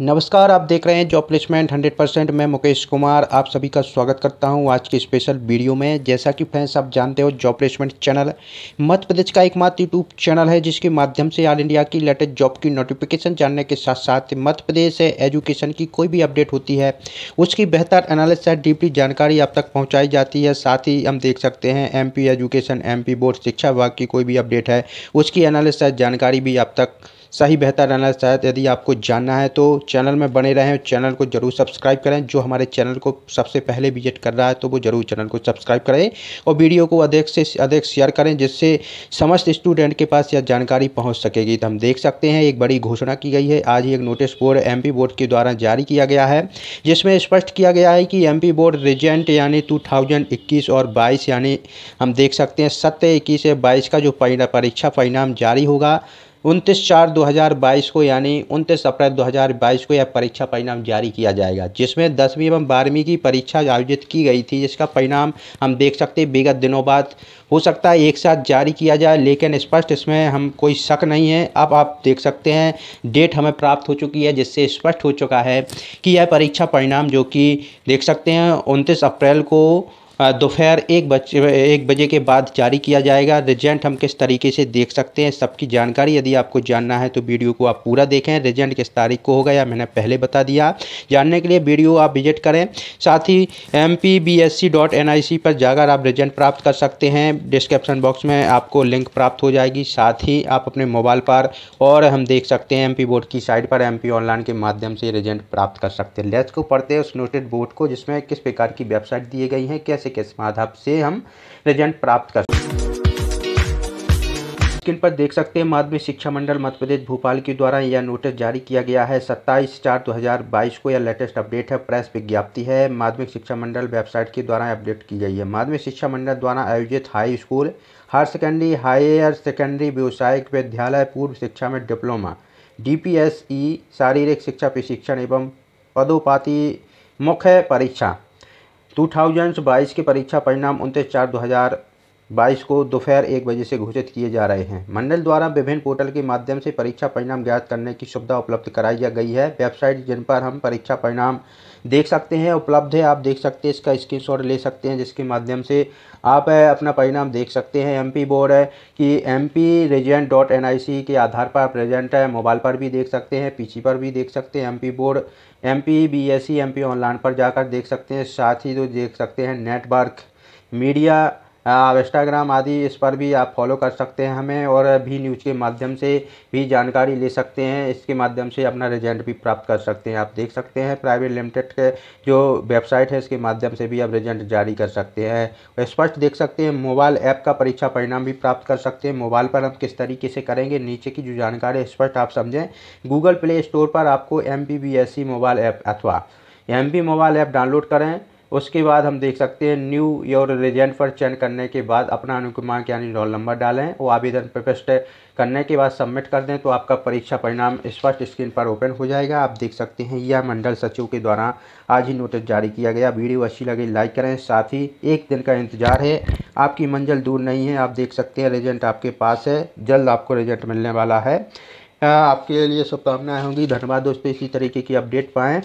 नमस्कार आप देख रहे हैं जॉब प्लेसमेंट 100 परसेंट मैं मुकेश कुमार आप सभी का स्वागत करता हूं आज के स्पेशल वीडियो में जैसा कि फ्रेंड्स आप जानते हो job placement channel Madhya Pradesh का एकमात्र यूट्यूब चैनल है जिसके माध्यम से ऑल इंडिया की लेटेस्ट जॉब की नोटिफिकेशन जानने के साथ साथ मध्य प्रदेश एजुकेशन की कोई भी अपडेट होती है उसकी बेहतर एनालिस डीपली जानकारी आप तक पहुँचाई जाती है साथ ही हम देख सकते हैं एम एजुकेशन एम बोर्ड शिक्षा विभाग की कोई भी अपडेट है उसकी एनालिस जानकारी भी आप तक सही बेहतर रहना चाहते तो यदि आपको जानना है तो चैनल में बने रहें चैनल को जरूर सब्सक्राइब करें जो हमारे चैनल को सबसे पहले विजिट कर रहा है तो वो जरूर चैनल को सब्सक्राइब करें और वीडियो को अधिक से अधिक शेयर करें जिससे समस्त स्टूडेंट के पास यह जानकारी पहुँच सकेगी तो हम देख सकते हैं एक बड़ी घोषणा की गई है आज ही एक नोटिस बोर्ड एम बोर्ड के द्वारा जारी किया गया है जिसमें स्पष्ट किया गया है कि एम बोर्ड रिजेंट यानी टू और बाईस यानी हम देख सकते हैं सत्य इक्कीस से बाईस का जो परीक्षा परिणाम जारी होगा उनतीस चार 2022 को यानी उनतीस अप्रैल 2022 को यह परीक्षा परिणाम जारी किया जाएगा जिसमें दसवीं एवं बारहवीं की परीक्षा आयोजित की गई थी जिसका परिणाम हम देख सकते हैं विगत दिनों बाद हो सकता है एक साथ जारी किया जाए लेकिन स्पष्ट इस इसमें हम कोई शक नहीं है अब आप देख सकते हैं डेट हमें प्राप्त हो चुकी है जिससे स्पष्ट हो चुका है कि यह परीक्षा परिणाम जो कि देख सकते हैं उनतीस अप्रैल को दोपहर एक बजे एक बजे के बाद जारी किया जाएगा रिजल्ट हम किस तरीके से देख सकते हैं सबकी जानकारी यदि आपको जानना है तो वीडियो को आप पूरा देखें रिजल्ट किस तारीख को होगा या मैंने पहले बता दिया जानने के लिए वीडियो आप विजिट करें साथ ही एम पर जाकर आप रिजल्ट प्राप्त कर सकते हैं डिस्क्रिप्शन बॉक्स में आपको लिंक प्राप्त हो जाएगी साथ ही आप अपने मोबाइल पर और हम देख सकते हैं पी बोर्ड की साइट पर पी ऑनलाइन के माध्यम से रिजल्ट प्राप्त कर सकते हैं लेट्स को पढ़ते हैं उस नोटेड बोर्ड को जिसमें किस प्रकार की वेबसाइट दिए गई हैं कैसे कैसे कैसे माध्यम से हम रिजल्ट प्राप्त कर स्क्रीन पर देख सकते हैं माध्यमिक शिक्षा मंडल मध्य प्रदेश भोपाल के द्वारा यह नोटिस जारी किया गया है 27 चार 2022 को यह लेटेस्ट अपडेट है प्रेस विज्ञप्ति है माध्यमिक शिक्षा मंडल वेबसाइट के द्वारा अपडेट की गई है माध्यमिक शिक्षा मंडल द्वारा आयोजित high school higher secondary higher secondary व्यावसायिक विद्यालय पूर्व शिक्षा में डिप्लोमा डी शारीरिक शिक्षा प्रशिक्षण एवं पदोपाति मुख्य परीक्षा टू थाउजेंड्स बाईस के परीक्षा परिणाम उनतीस चार दो हज़ार बाईस को दोपहर एक बजे से घोषित किए जा रहे हैं मंडल द्वारा विभिन्न पोर्टल के माध्यम से परीक्षा परिणाम ज्ञात करने की सुविधा उपलब्ध कराई जा गई है वेबसाइट जिन पर हम परीक्षा परिणाम देख सकते हैं उपलब्ध है आप देख सकते हैं इसका स्क्रीनशॉट ले सकते हैं जिसके माध्यम से आप अपना परिणाम देख सकते हैं एमपी बोर्ड है कि M P result dot N I C के आधार पर आप रेजेंट है मोबाइल पर भी देख सकते हैं पीसी पर भी देख सकते हैं M P board M P B S C M P online पर जाकर देख सकते हैं साथ ही जो तो देख सकते हैं नेटवर्क मीडिया आप हाँ, इंस्टाग्राम आदि इस पर भी आप फॉलो कर सकते हैं हमें और भी न्यूज़ के माध्यम से भी जानकारी ले सकते हैं इसके माध्यम से अपना रिजल्ट भी प्राप्त कर सकते हैं आप देख सकते हैं प्राइवेट लिमिटेड के जो वेबसाइट है इसके माध्यम से भी आप रिजल्ट जारी कर सकते हैं स्पष्ट देख सकते हैं मोबाइल ऐप का परीक्षा परिणाम भी प्राप्त कर सकते हैं मोबाइल पर हम किस तरीके से करेंगे नीचे की जो जानकारी स्पष्ट आप समझें गूगल प्ले स्टोर पर आपको एम मोबाइल ऐप अथवा एम मोबाइल ऐप डाउनलोड करें उसके बाद हम देख सकते हैं न्यू योर रेजेंट पर चयन करने के बाद अपना अनुक्रमांक यानी रोल नंबर डालें वो आवेदन प्रविष्ट करने के बाद सबमिट कर दें तो आपका परीक्षा परिणाम स्पष्ट स्क्रीन पर ओपन हो जाएगा आप देख सकते हैं यह मंडल सचिव के द्वारा आज ही नोटिस जारी किया गया वीडियो अच्छी लगी लाइक करें साथ ही एक दिन का इंतजार है आपकी मंजिल दूर नहीं है आप देख सकते हैं रेजेंट आपके पास है जल्द आपको रेजेंट मिलने वाला है आपके लिए शुभकामनाएँ होंगी धन्यवाद दोस्तों इसी तरीके की अपडेट पाएँ